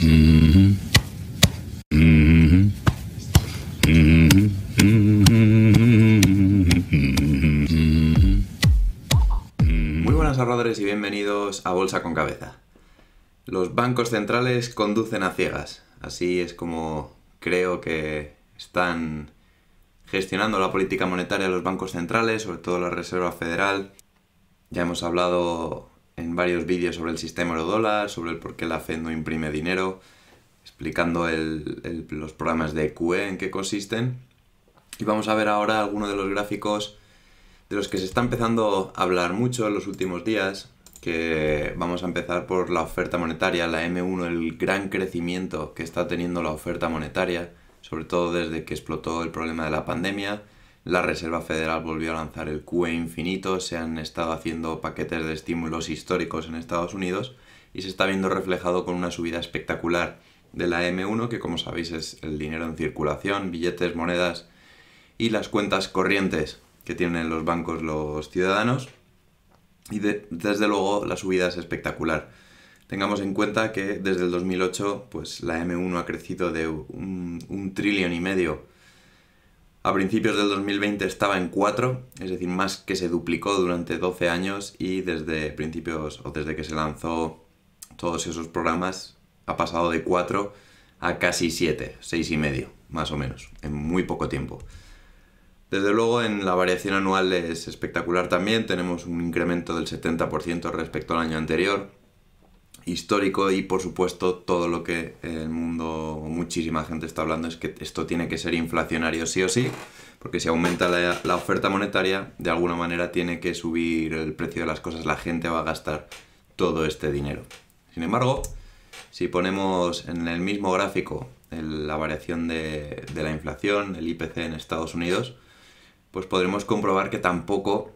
Muy buenas ahorradores y bienvenidos a Bolsa con Cabeza. Los bancos centrales conducen a ciegas. Así es como creo que están gestionando la política monetaria de los bancos centrales, sobre todo la Reserva Federal. Ya hemos hablado en varios vídeos sobre el sistema eurodólar, sobre el por qué la Fed no imprime dinero, explicando los programas de QE, en qué consisten. Y vamos a ver ahora algunos de los gráficos de los que se está empezando a hablar mucho en los últimos días, que vamos a empezar por la oferta monetaria, la M1, el gran crecimiento que está teniendo la oferta monetaria, sobre todo desde que explotó el problema de la pandemia, la Reserva Federal volvió a lanzar el QE infinito, se han estado haciendo paquetes de estímulos históricos en Estados Unidos y se está viendo reflejado con una subida espectacular de la M1, que como sabéis es el dinero en circulación, billetes, monedas y las cuentas corrientes que tienen los bancos los ciudadanos. Y desde luego la subida es espectacular. Tengamos en cuenta que desde el 2008 pues, la M1 ha crecido de un, un trillón y medio a principios del 2020 estaba en 4, es decir, más que se duplicó durante 12 años y desde principios o desde que se lanzó todos esos programas ha pasado de 4 a casi 7, 6 y medio, más o menos, en muy poco tiempo. Desde luego en la variación anual es espectacular también, tenemos un incremento del 70% respecto al año anterior, histórico y por supuesto todo lo que el mundo, muchísima gente está hablando es que esto tiene que ser inflacionario sí o sí, porque si aumenta la, oferta monetaria, de alguna manera tiene que subir el precio de las cosas, la gente va a gastar todo este dinero. Sin embargo, si ponemos en el mismo gráfico la variación de, de la inflación, el IPC en Estados Unidos, pues podremos comprobar que tampoco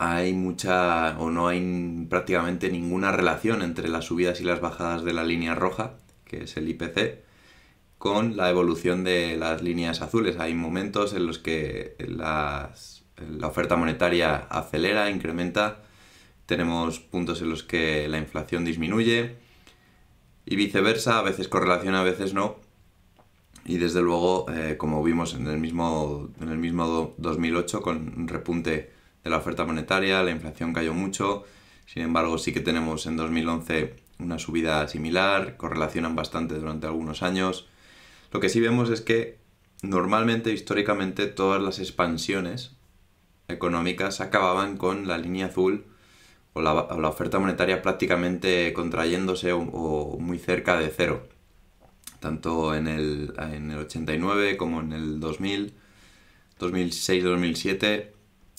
hay mucha o no hay prácticamente ninguna relación entre las subidas y las bajadas de la línea roja, que es el IPC, con la evolución de las líneas azules. Hay momentos en los que la oferta monetaria acelera, incrementa, tenemos puntos en los que la inflación disminuye y viceversa, a veces correlaciona, a veces no. Y desde luego, eh, como vimos en el mismo, en el mismo 2008 con repunte la oferta monetaria, la inflación cayó mucho, sin embargo sí que tenemos en 2011 una subida similar, correlacionan bastante durante algunos años. Lo que sí vemos es que normalmente, históricamente, todas las expansiones económicas acababan con la línea azul o la, oferta monetaria prácticamente contrayéndose o, o, muy cerca de cero. Tanto en el, en el 89 como en el 2000, 2006-2007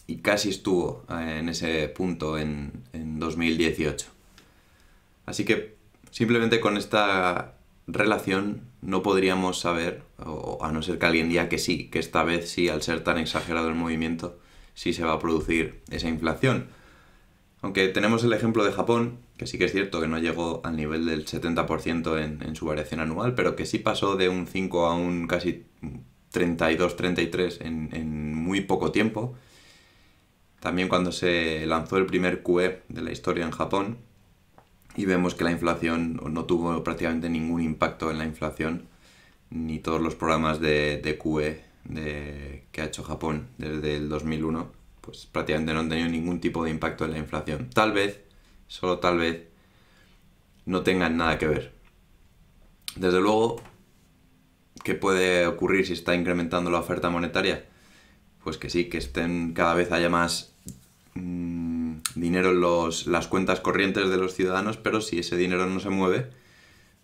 y casi estuvo eh, en ese punto en, 2018. Así que simplemente con esta relación no podríamos saber, a no ser que alguien diga que sí, que esta vez sí, al ser tan exagerado el movimiento, sí se va a producir esa inflación. Aunque tenemos el ejemplo de Japón, que sí que es cierto que no llegó al nivel del 70% en, su variación anual, pero que sí pasó de un 5 a un casi 32-33 en, en muy poco tiempo, también cuando se lanzó el primer QE de la historia en Japón y vemos que la inflación no tuvo prácticamente ningún impacto en la inflación, ni todos los programas de, QE e de, que ha hecho Japón desde el 2001, pues prácticamente no han tenido ningún tipo de impacto en la inflación. Tal vez, solo tal vez, no tengan nada que ver. Desde luego, ¿qué puede ocurrir si está incrementando la oferta monetaria? Pues que sí, que estén cada vez haya más dinero en los, las cuentas corrientes de los ciudadanos, pero si ese dinero no se mueve,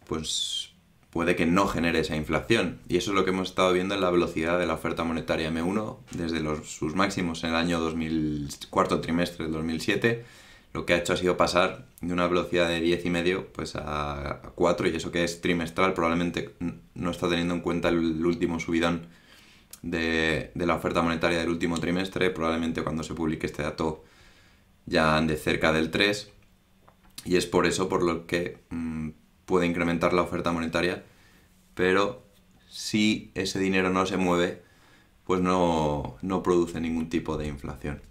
pues puede que no genere esa inflación. Y eso es lo que hemos estado viendo en la velocidad de la oferta monetaria M1 desde sus máximos en el año 2000, cuarto trimestre del 2007. Lo que ha hecho ha sido pasar de una velocidad de 10,5 pues a 4 y eso que es trimestral probablemente no está teniendo en cuenta el último subidón de, la oferta monetaria del último trimestre. Probablemente cuando se publique este dato ya de cerca del 3 y es por eso por lo que mm, puede incrementar la oferta monetaria, pero si ese dinero no se mueve, pues no, produce ningún tipo de inflación.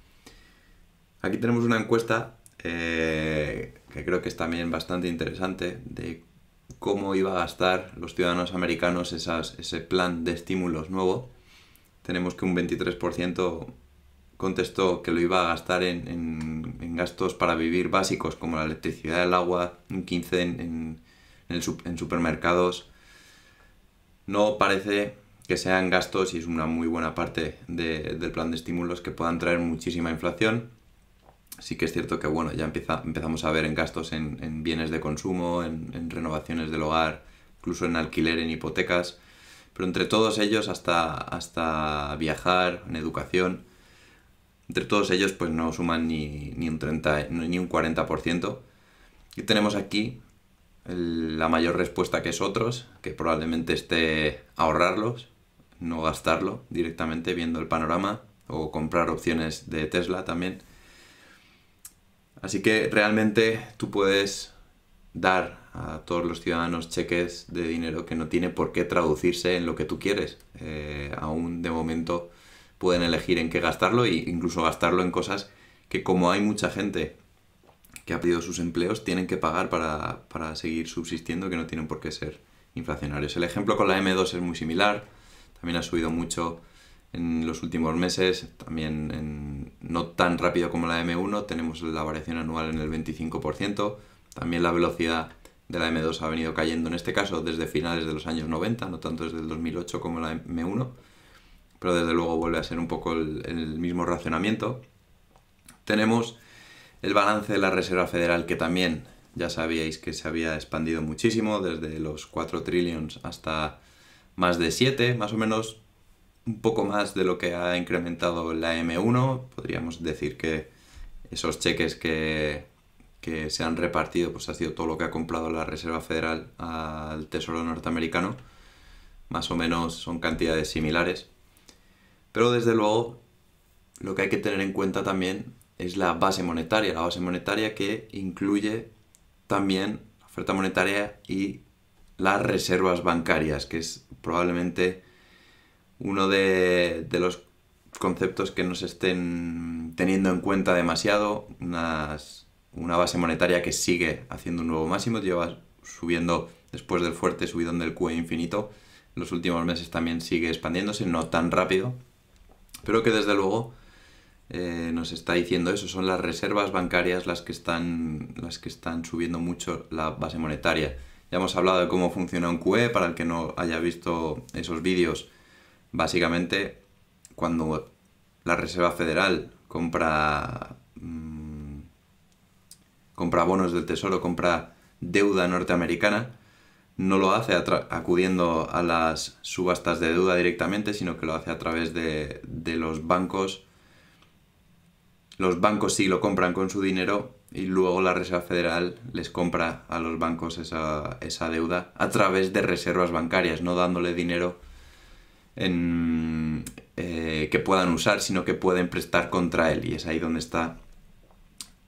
Aquí tenemos una encuesta eh, que creo que es también bastante interesante de cómo iba a gastar los ciudadanos americanos ese plan de estímulos nuevo. Tenemos que un 23% contestó que lo iba a gastar en, gastos para vivir básicos como la electricidad, el agua, un 15 en, supermercados. No parece que sean gastos y es una muy buena parte del plan de estímulos que puedan traer muchísima inflación. Sí que es cierto que bueno, ya empezamos a ver en gastos en, bienes de consumo, en, renovaciones del hogar, incluso en alquiler, en hipotecas, pero entre todos ellos hasta, hasta viajar, en educación, entre todos ellos, pues no suman ni, un 30, ni un 40%. Y tenemos aquí la mayor respuesta que es otros, que probablemente esté ahorrarlos, no gastarlo directamente viendo el panorama o comprar opciones de Tesla también. Así que realmente tú puedes dar a todos los ciudadanos cheques de dinero que no tiene por qué traducirse en lo que tú quieres. Eh, aún de momento pueden elegir en qué gastarlo e incluso gastarlo en cosas que como hay mucha gente que ha perdido sus empleos, tienen que pagar para, para seguir subsistiendo, que no tienen por qué ser inflacionarios. El ejemplo con la M2 es muy similar, también ha subido mucho en los últimos meses, también no tan rápido como la M1, tenemos la variación anual en el 25%, también la velocidad de la M2 ha venido cayendo en este caso desde finales de los años 90, no tanto desde el 2008 como la M1, pero desde luego vuelve a ser un poco el, mismo racionamiento. Tenemos el balance de la Reserva Federal que también ya sabíais que se había expandido muchísimo, desde los 4 trillions hasta más de 7, más o menos un poco más de lo que ha incrementado la M1. Podríamos decir que esos cheques que, que se han repartido, pues ha sido todo lo que ha comprado la Reserva Federal al Tesoro norteamericano. Más o menos son cantidades similares. Pero desde luego, lo que hay que tener en cuenta también es la base monetaria, la base monetaria que incluye también la oferta monetaria y las reservas bancarias, que es probablemente uno de, los conceptos que no se estén teniendo en cuenta demasiado, una base monetaria que sigue haciendo un nuevo máximo, lleva subiendo después del fuerte subidón del QE infinito, en los últimos meses también sigue expandiéndose, no tan rápido, espero que desde luego eh, nos está diciendo eso, son las reservas bancarias las que, están, las que están subiendo mucho la base monetaria. Ya hemos hablado de cómo funciona un QE, para el que no haya visto esos vídeos, básicamente cuando la Reserva Federal compra, mm, compra bonos del Tesoro, compra deuda norteamericana, no lo hace acudiendo a las subastas de deuda directamente, sino que lo hace a través de, los bancos. Los bancos sí lo compran con su dinero y luego la Reserva Federal les compra a los bancos esa, deuda a través de reservas bancarias, no dándole dinero eh, que puedan usar, sino que pueden prestar contra él. Y es ahí donde está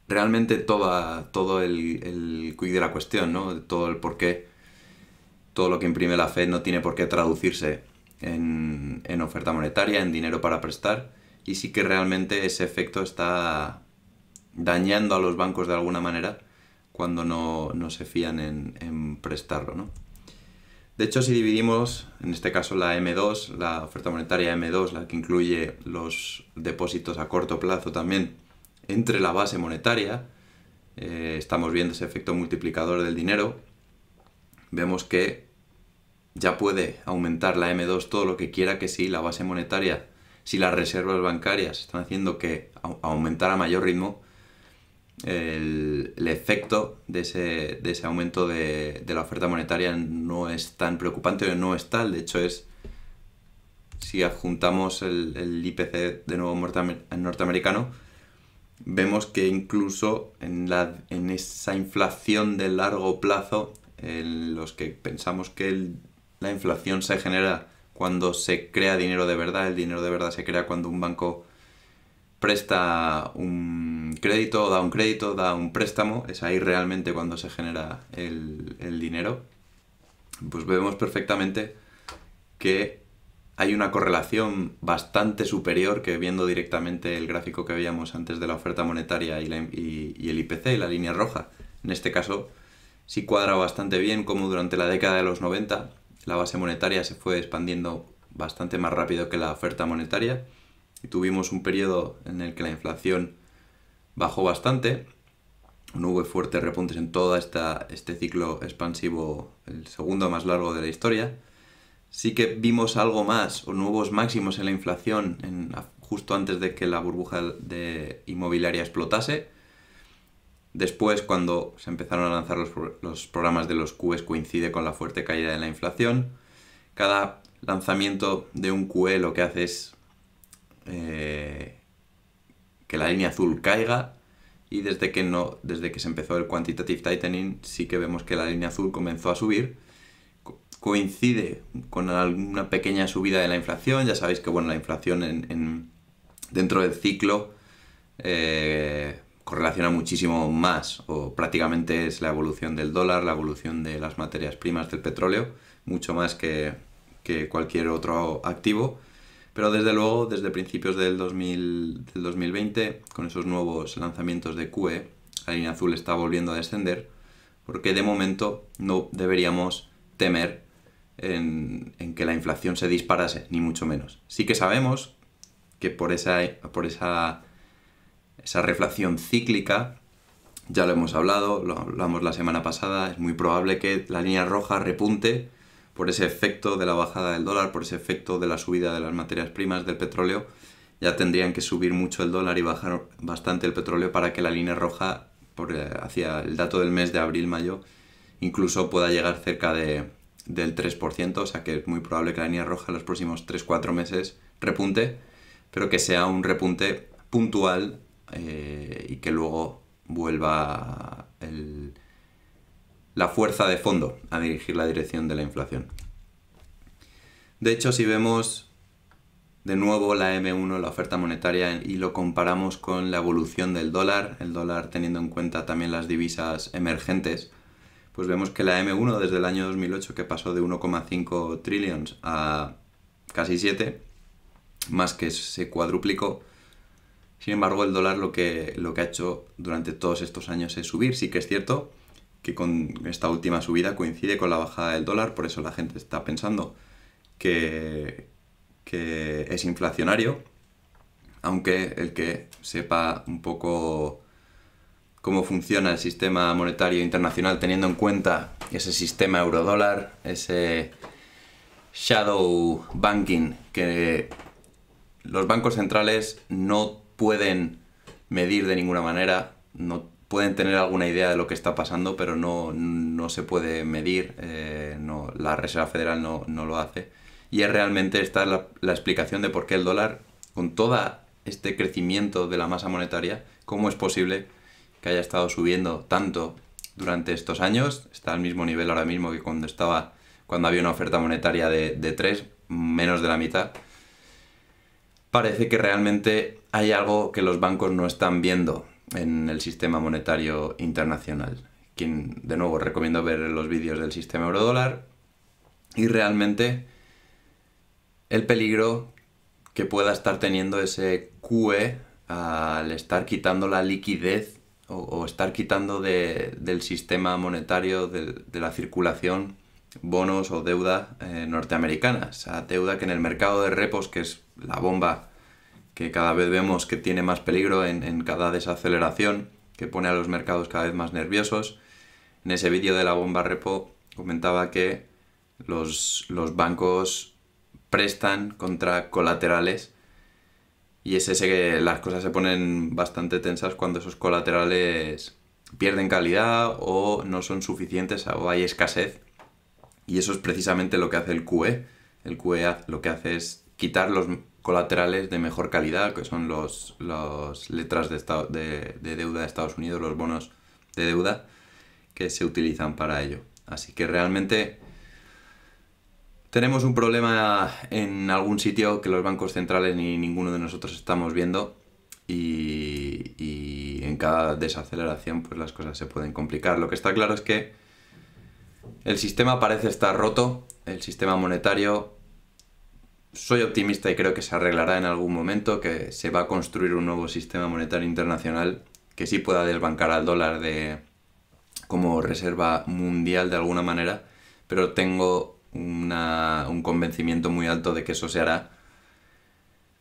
realmente todo el, el de la cuestión, ¿no? Todo el porqué todo lo que imprime la Fed no tiene por qué traducirse en, oferta monetaria, en dinero para prestar, y sí que realmente ese efecto está dañando a los bancos de alguna manera cuando no, se fían en, prestarlo. De hecho, si dividimos, en este caso la M2, la oferta monetaria M2, la que incluye los depósitos a corto plazo también, entre la base monetaria, eh, estamos viendo ese efecto multiplicador del dinero, vemos que ya puede aumentar la M2 todo lo que quiera que si la base monetaria, si las reservas bancarias están haciendo que aumentar a mayor ritmo, el, efecto de ese, aumento de, la oferta monetaria no es tan preocupante, no es tal, de hecho es, si adjuntamos el, IPC de nuevo norteamericano, vemos que incluso en esa inflación de largo plazo en los que pensamos que la inflación se genera cuando se crea dinero de verdad, el dinero de verdad se crea cuando un banco presta un crédito, da un crédito, da un préstamo, es ahí realmente cuando se genera el, dinero, pues vemos perfectamente que hay una correlación bastante superior que viendo directamente el gráfico que veíamos antes de la oferta monetaria y, la, y el IPC, la línea roja. En este caso, sí cuadra bastante bien como durante la década de los 90 la base monetaria se fue expandiendo bastante más rápido que la oferta monetaria y tuvimos un periodo en el que la inflación bajó bastante, no hubo fuertes repuntes en todo este ciclo expansivo, el segundo más largo de la historia. Sí que vimos algo más o nuevos máximos en la inflación en, justo antes de que la burbuja de inmobiliaria explotase, Después, cuando se empezaron a lanzar los, programas de los QEs coincide con la fuerte caída de la inflación. Cada lanzamiento de un QE lo que hace es eh, que la línea azul caiga y desde que no desde que se empezó el quantitative tightening sí que vemos que la línea azul comenzó a subir coincide con alguna pequeña subida de la inflación ya sabéis que bueno la inflación dentro del ciclo eh, correlaciona muchísimo más o prácticamente es la evolución del dólar, la evolución de las materias primas del petróleo, mucho más que, cualquier otro activo. Pero desde luego, desde principios del, 2020, con esos nuevos lanzamientos de QE, la línea azul está volviendo a descender, porque de momento no deberíamos temer en, en, que la inflación se disparase, ni mucho menos. Sí que sabemos que por esa, por esa esa reflación cíclica, ya lo hemos hablado, lo hablamos la semana pasada, es muy probable que la línea roja repunte por ese efecto de la bajada del dólar, por ese efecto de la subida de las materias primas, del petróleo, ya tendrían que subir mucho el dólar y bajar bastante el petróleo para que la línea roja por, eh, hacia el dato del mes de abril-mayo incluso pueda llegar cerca del 3%, o sea que es muy probable que la línea roja en los próximos 3-4 meses repunte, pero que sea un repunte puntual eh, y que luego vuelva la fuerza de fondo a dirigir la dirección de la inflación. De hecho, si vemos de nuevo la M1, la oferta monetaria, y lo comparamos con la evolución del dólar, el dólar teniendo en cuenta también las divisas emergentes, pues vemos que la M1 desde el año 2008 que pasó de 1,5 trillions a casi 7, más que se cuadruplicó, sin embargo, el dólar lo que, lo que ha hecho durante todos estos años es subir. Sí que es cierto que con esta última subida coincide con la bajada del dólar, por eso la gente está pensando que, que es inflacionario, aunque el que sepa un poco cómo funciona el sistema monetario internacional teniendo en cuenta ese sistema eurodólar, ese shadow banking que los bancos centrales no pueden medir de ninguna manera, no pueden tener alguna idea de lo que está pasando, pero no, se puede medir, eh, no, la Reserva Federal no, lo hace. Y es realmente esta la, explicación de por qué el dólar, con todo este crecimiento de la masa monetaria, cómo es posible que haya estado subiendo tanto durante estos años, está al mismo nivel ahora mismo que cuando estaba cuando había una oferta monetaria de, de 3, menos de la mitad. Parece que realmente hay algo que los bancos no están viendo en el sistema monetario internacional. Quien, de nuevo, recomiendo ver los vídeos del sistema eurodólar. Y realmente el peligro que pueda estar teniendo ese QE al estar quitando la liquidez o, estar quitando del sistema monetario, de, la circulación, bonos o deuda norteamericanas eh, norteamericana. Esa deuda que en el mercado de repos, que es la bomba que cada vez vemos que tiene más peligro en, cada desaceleración, que pone a los mercados cada vez más nerviosos. En ese vídeo de la bomba repo comentaba que los, los bancos prestan contra colaterales y es ese que las cosas se ponen bastante tensas cuando esos colaterales pierden calidad o no son suficientes o hay escasez. Y eso es precisamente lo que hace el QE. El QE lo que hace es quitar los colaterales de mejor calidad, que son las letras de, estado, de, deuda de Estados Unidos, los bonos de deuda, que se utilizan para ello. Así que realmente tenemos un problema en algún sitio que los bancos centrales ni ninguno de nosotros estamos viendo y, en cada desaceleración pues las cosas se pueden complicar. Lo que está claro es que el sistema parece estar roto, el sistema monetario soy optimista y creo que se arreglará en algún momento, que se va a construir un nuevo sistema monetario internacional que sí pueda desbancar al dólar de como reserva mundial de alguna manera, pero tengo un convencimiento muy alto de que eso se hará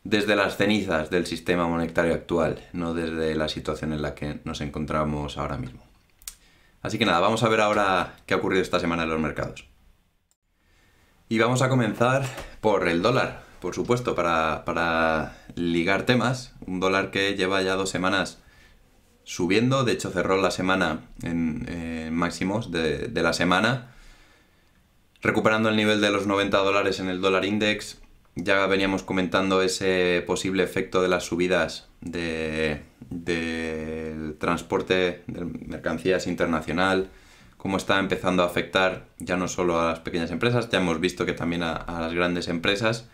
desde las cenizas del sistema monetario actual, no desde la situación en la que nos encontramos ahora mismo. Así que nada, vamos a ver ahora qué ha ocurrido esta semana en los mercados. Y vamos a comenzar por el dólar, por supuesto, para, ligar temas. Un dólar que lleva ya dos semanas subiendo, de hecho cerró la semana en, máximos de, la semana, recuperando el nivel de los 90 dólares en el dólar index. Ya veníamos comentando ese posible efecto de las subidas del de transporte de mercancías internacional, cómo está empezando a afectar ya no solo a las pequeñas empresas, ya hemos visto que también a, las grandes empresas.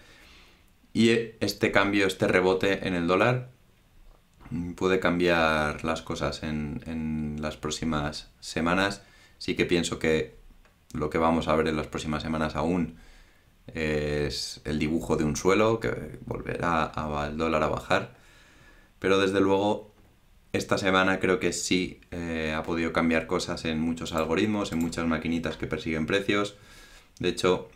Y e, este cambio, este rebote en el dólar mm, puede cambiar las cosas en, las próximas semanas. Sí que pienso que lo que vamos a ver en las próximas semanas aún es el dibujo de un suelo que volverá al dólar a bajar. Pero desde luego esta semana creo que sí eh, ha podido cambiar cosas en muchos algoritmos, en muchas maquinitas que persiguen precios. De hecho,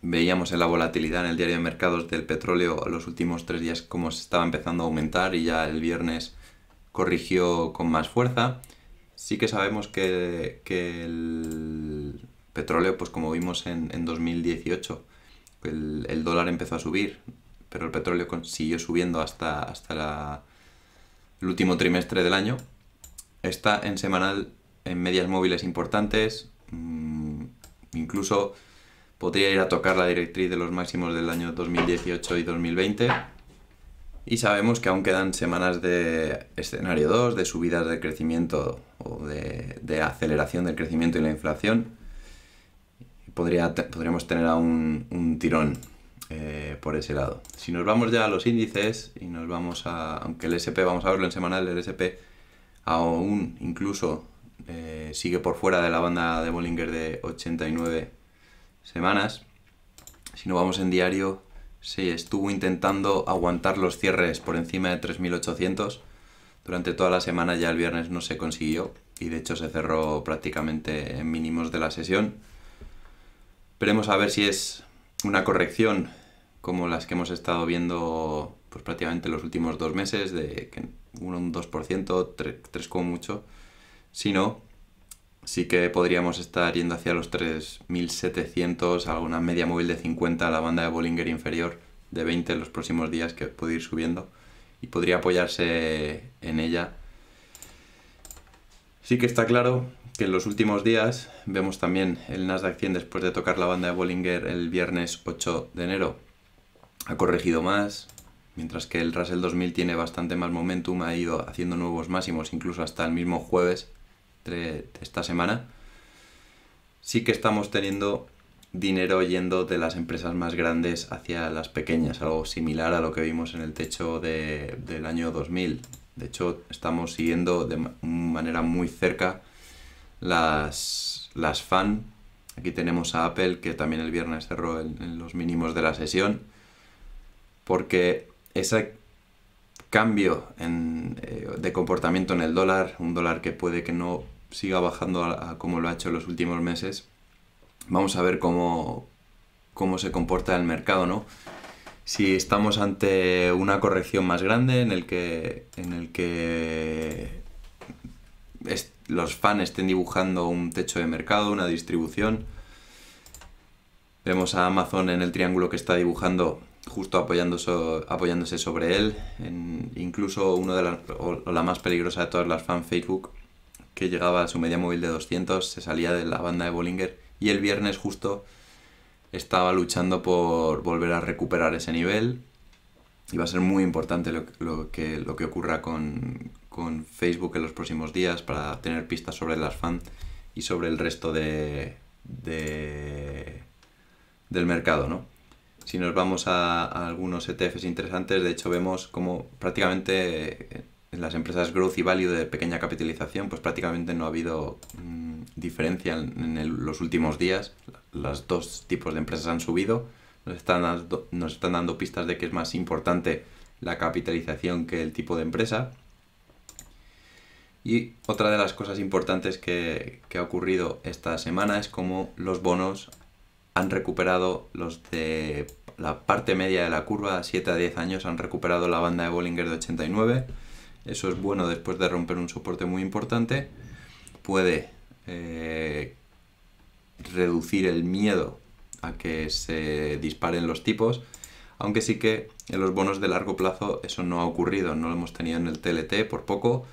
veíamos en la volatilidad en el diario de mercados del petróleo los últimos tres días cómo se estaba empezando a aumentar y ya el viernes corrigió con más fuerza. Sí que sabemos que, el petróleo, pues como vimos en, 2018, el, dólar empezó a subir, pero el petróleo siguió subiendo hasta, hasta la el último trimestre del año. Está en semanal en medias móviles importantes. Mm, incluso podría ir a tocar la directriz de los máximos del año 2018 y 2020. Y sabemos que aún quedan semanas de escenario 2, de subidas de crecimiento o de, aceleración del crecimiento y la inflación. podríamos tener aún un tirón eh, por ese lado. Si nos vamos ya a los índices y nos vamos a, aunque el SP, vamos a verlo en semanal, el SP aún incluso eh, sigue por fuera de la banda de Bollinger de 89 semanas. Si nos vamos en diario, se estuvo intentando aguantar los cierres por encima de 3.800. Durante toda la semana ya el viernes no se consiguió y de hecho se cerró prácticamente en mínimos de la sesión. Esperemos a ver si es una corrección como las que hemos estado viendo pues prácticamente los últimos dos meses, de que un 2%, 3, 3 como mucho, sino sí que podríamos estar yendo hacia los 3.700, alguna media móvil de 50 a la banda de Bollinger inferior de 20 en los próximos días que puede ir subiendo y podría apoyarse en ella. Sí que está claro que en los últimos días vemos también el Nasdaq 100 después de tocar la banda de Bollinger el viernes 8 de enero ha corregido más, mientras que el Russell 2000 tiene bastante más momentum, ha ido haciendo nuevos máximos, incluso hasta el mismo jueves de esta semana. Sí que estamos teniendo dinero yendo de las empresas más grandes hacia las pequeñas, algo similar a lo que vimos en el techo del año 2000. De hecho, estamos siguiendo de manera muy cerca las, las fan. Aquí tenemos a Apple, que también el viernes cerró en los mínimos de la sesión porque ese cambio eh, de comportamiento en el dólar, un dólar que puede que no siga bajando como lo ha hecho en los últimos meses, vamos a ver cómo, cómo se comporta el mercado, ¿no? si estamos ante una corrección más grande en el que, en el que los fans estén dibujando un techo de mercado, una distribución. Vemos a Amazon en el triángulo que está dibujando justo apoyándose sobre él, incluso uno de las, la más peligrosa de todas las fan Facebook, que llegaba a su media móvil de 200, se salía de la banda de Bollinger y el viernes justo estaba luchando por volver a recuperar ese nivel. Y va a ser muy importante lo, que, lo que ocurra con, Facebook en los próximos días para tener pistas sobre las fans y sobre el resto de del mercado, ¿no? si nos vamos a, algunos ETFs interesantes, de hecho vemos como prácticamente eh, en las empresas growth y value de pequeña capitalización, pues prácticamente no ha habido mm, diferencia en, los últimos días. Los dos tipos de empresas han subido, nos están, dando, nos están dando pistas de que es más importante la capitalización que el tipo de empresa. Y otra de las cosas importantes que, que, ha ocurrido esta semana es como los bonos han recuperado los de la parte media de la curva, 7 a 10 años, han recuperado la banda de Bollinger de 89. Eso es bueno después de romper un soporte muy importante. Puede eh, reducir el miedo a que se disparen los tipos, aunque sí que en los bonos de largo plazo eso no ha ocurrido, no lo hemos tenido en el TLT por poco.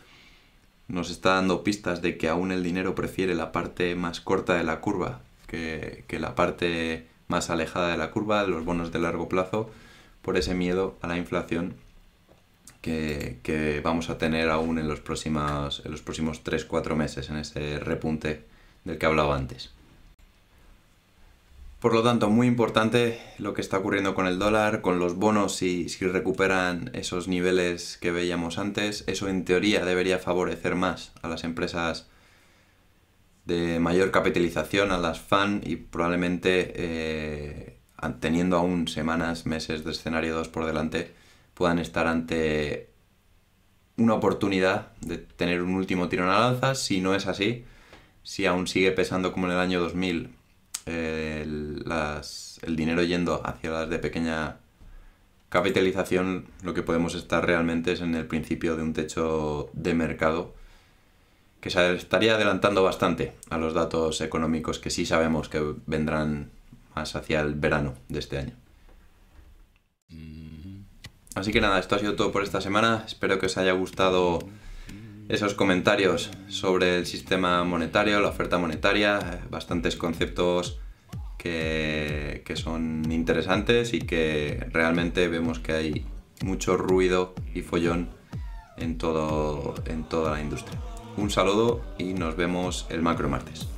Nos está dando pistas de que aún el dinero prefiere la parte más corta de la curva que, la parte más alejada de la curva, los bonos de largo plazo, por ese miedo a la inflación que, vamos a tener aún en los próximos, en los próximos 3-4 meses, en ese repunte del que hablaba antes. Por lo tanto, muy importante lo que está ocurriendo con el dólar, con los bonos, si recuperan esos niveles que veíamos antes. Eso en teoría debería favorecer más a las empresas de mayor capitalización a las FAN y probablemente eh, teniendo aún semanas, meses de escenario 2 por delante, puedan estar ante una oportunidad de tener un último tiro en la lanza. Si no es así, si aún sigue pesando como en el año 2000 eh, el dinero yendo hacia las de pequeña capitalización, lo que podemos estar realmente es en el principio de un techo de mercado que se estaría adelantando bastante a los datos económicos que sí sabemos que vendrán más hacia el verano de este año. Mm-hmm. Así que nada, esto ha sido todo por esta semana. Espero que os haya gustado esos comentarios sobre el sistema monetario, la oferta monetaria, bastantes conceptos que, que son interesantes y que realmente vemos que hay mucho ruido y follón en, todo, en toda la industria. Un saludo y nos vemos el macro martes.